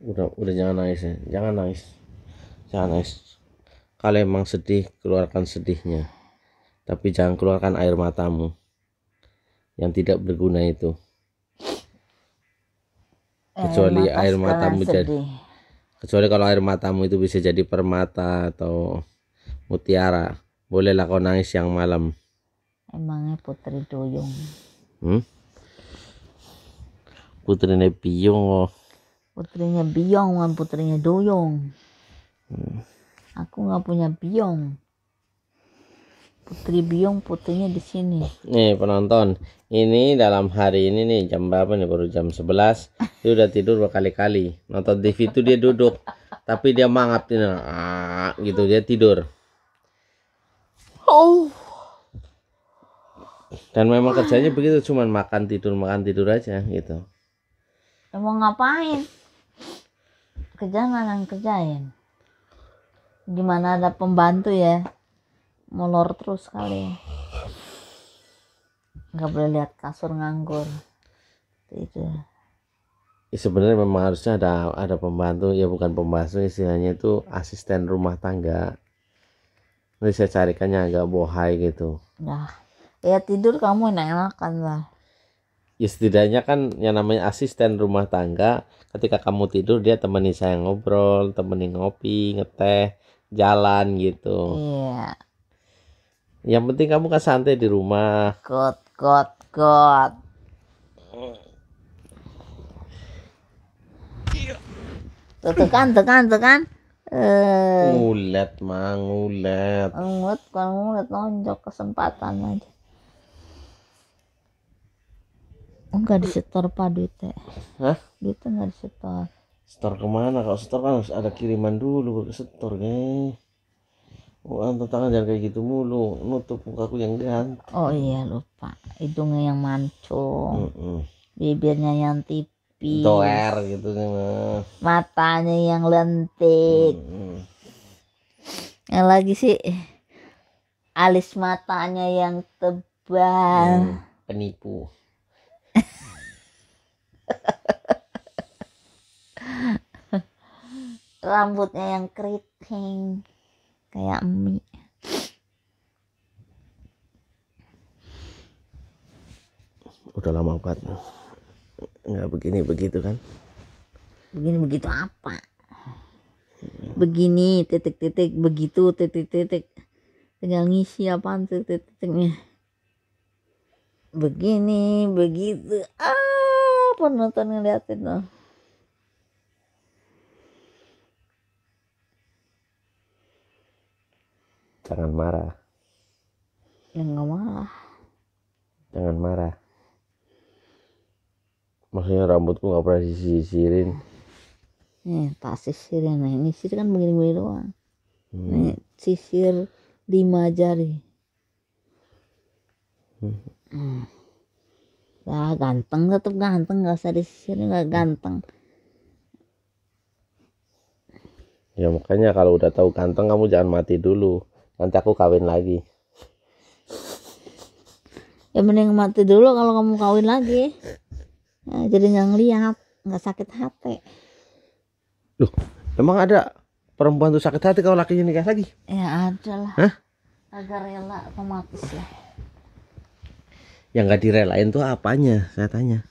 udah udah jangan nangis ya jangan nangis jangan nangis kalau emang sedih keluarkan sedihnya tapi jangan keluarkan air matamu yang tidak berguna itu kecuali air, air matamu sedih. jadi kecuali kalau air matamu itu bisa jadi permata atau mutiara bolehlah kau nangis yang malam emangnya putri duyung hmm? putri nebiyung oh putrinya Biong kan putrinya Doyong hmm. aku nggak punya Biong Putri Biong putrinya di sini. Nih penonton, ini dalam hari ini nih jam berapa nih baru jam 11 dia udah tidur berkali-kali nonton TV itu dia duduk tapi dia mangap ah, gitu dia tidur. Oh. Dan memang kerjanya begitu cuman makan tidur makan tidur aja gitu. Mau ngapain? kerjaan anak kerjain gimana ada pembantu ya molor terus kali nggak boleh lihat kasur nganggur itu ya, sebenarnya memang harusnya ada ada pembantu ya bukan pembantu istilahnya itu asisten rumah tangga nanti saya carikannya agak bohai gitu nah ya tidur kamu enak-enakan lah ya setidaknya kan yang namanya asisten rumah tangga ketika kamu tidur dia temani saya ngobrol temenin ngopi ngeteh jalan gitu iya yang penting kamu kan santai di rumah kot kot kot tuh, tuh kan tuh kan tuh kan eh ngulet mang ngulet ngulet kalau ngulet nonjok kesempatan aja enggak oh, disetor pak duitnya Hah? duitnya enggak disetor setor kemana kalau setor kan harus ada kiriman dulu ke setor Oh, Wah, anu, tangan jangan kayak gitu mulu. Nutup muka aku yang ganteng. Oh iya, lupa. Hidungnya yang mancung. Mm -mm. Bibirnya yang tipis. Doer gitu mah. Matanya yang lentik. Mm -mm. Yang lagi sih alis matanya yang tebal. Mm, penipu. rambutnya yang keriting kayak mie udah lama banget nggak begini begitu kan begini begitu apa begini titik-titik begitu titik-titik tinggal ngisi apaan titik-titiknya begini begitu ah penonton ngeliatin loh Jangan marah. Ya nggak marah. Jangan marah. Maksudnya rambutku nggak pernah disisirin. nih eh, tak sisirin. Nah, ini sisir kan begini-begini doang. Hmm. Nih, sisir lima jari. Hmm. Nah, ganteng tetap ganteng gak usah disisirin gak ganteng. Ya makanya kalau udah tahu ganteng kamu jangan mati dulu nanti aku kawin lagi ya mending mati dulu kalau kamu kawin lagi nah, jadi nggak ngeliat nggak sakit hati loh emang ada perempuan tuh sakit hati kalau lakinya nikah lagi ya ada lah agar agak rela otomatis ya yang nggak direlain tuh apanya saya tanya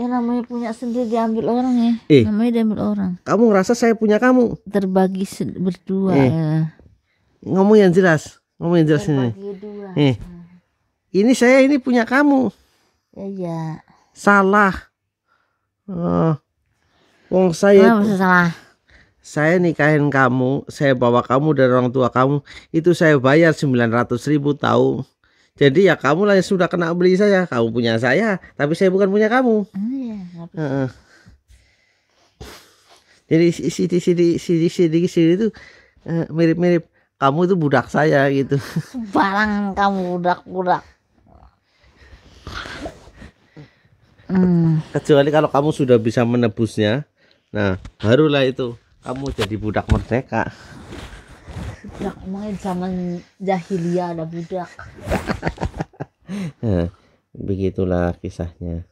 ya namanya punya sendiri diambil orang ya eh, namanya diambil orang kamu ngerasa saya punya kamu terbagi berdua eh, ya ngomong yang jelas ngomong yang jelas ini eh. ini saya ini punya kamu iya salah uh, saya itu, salah saya nikahin kamu saya bawa kamu dari orang tua kamu itu saya bayar sembilan ratus ribu tahu jadi ya kamu lah yang sudah kena beli saya kamu punya saya tapi saya bukan punya kamu iya, uh, uh. jadi sidi sidi sidi sidi sidi itu mirip-mirip kamu itu budak saya gitu barang kamu budak-budak hmm. kecuali kalau kamu sudah bisa menebusnya nah barulah itu kamu jadi budak merdeka budak main zaman jahiliyah ada budak nah, begitulah kisahnya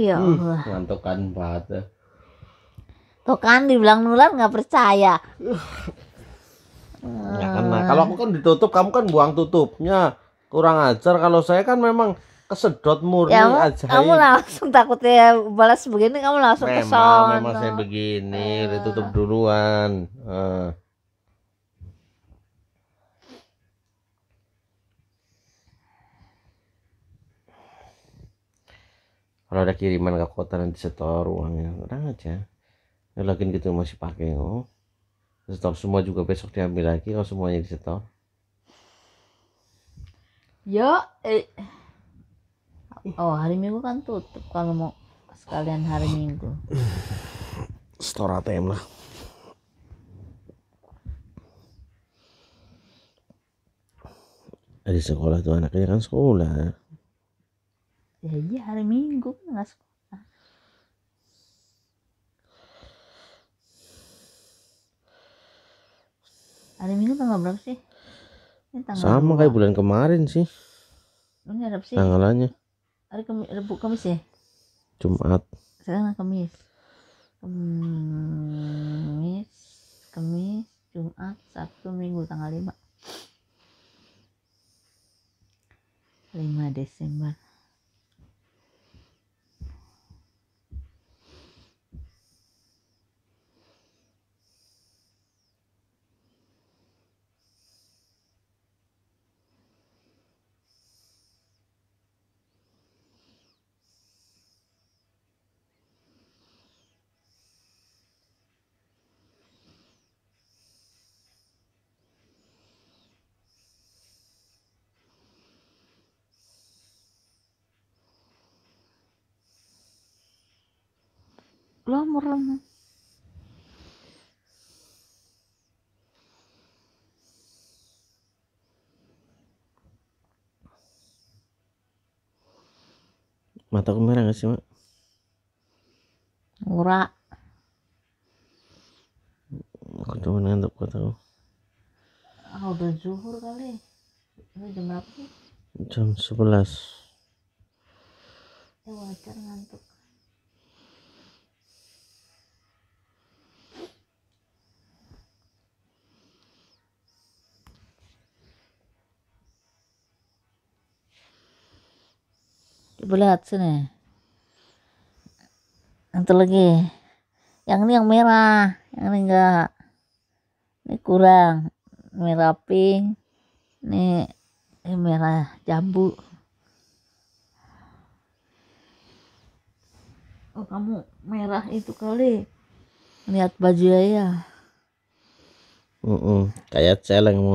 ya hmm, Allah. Hmm, ngantuk kan banget. Tuh kan dibilang nular nggak percaya. Ya kan, nah, kalau aku kan ditutup, kamu kan buang tutupnya. Kurang ajar kalau saya kan memang kesedot murni ya, aja. Kamu langsung takutnya balas begini, kamu langsung memang, Memang saya begini, ditutup duluan. Uh. kalau ada kiriman ke kota nanti setor uangnya udah aja ya, lagi gitu masih pakai oh Setor semua juga besok diambil lagi kalau semuanya di setor ya eh. oh hari minggu kan tutup kalau mau sekalian hari minggu store ATM lah di sekolah tuh anaknya kan sekolah ya iya hari minggu kan nggak sekolah hari minggu tanggal berapa sih ini tanggal sama 2. kayak bulan kemarin sih ini ada sih tanggalannya hari kemi rebu kamis ya jumat sekarang kamis kamis kamis jumat sabtu minggu tanggal 5 5 Desember belum mata mataku merah gak sih mak murah aku cuma ngantuk kau tahu oh, udah zuhur kali ini jam berapa sih jam sebelas ya wajar ngantuk dibelat sini nanti lagi yang ini yang merah yang ini enggak ini kurang merah pink ini, ini merah jambu oh kamu merah itu kali lihat baju ya mm -mm. kayak celeng mau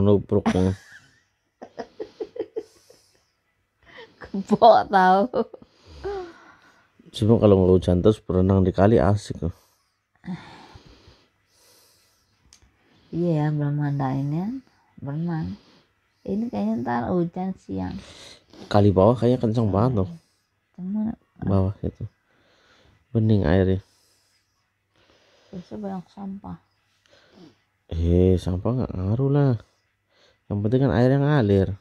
Bok tau Cuma kalau nggak hujan terus berenang di kali asik loh. Iya ya belum ada ini berenang. Ini kayaknya ntar hujan siang. Kali bawah kayaknya kencang Kali. banget loh. Cuman eh. bawah itu bening airnya. Biasanya banyak sampah. Eh sampah nggak ngaruh lah. Yang penting kan air yang ngalir.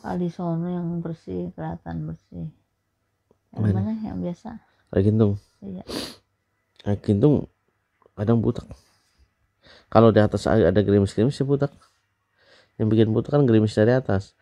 Kalau sono yang bersih kelihatan bersih. Yang mana, mana yang biasa? Agintung. Iya. Agintung kadang butak. Kalau di atas ada gerimis-gerimis ya butak. Yang bikin butak kan gerimis dari atas.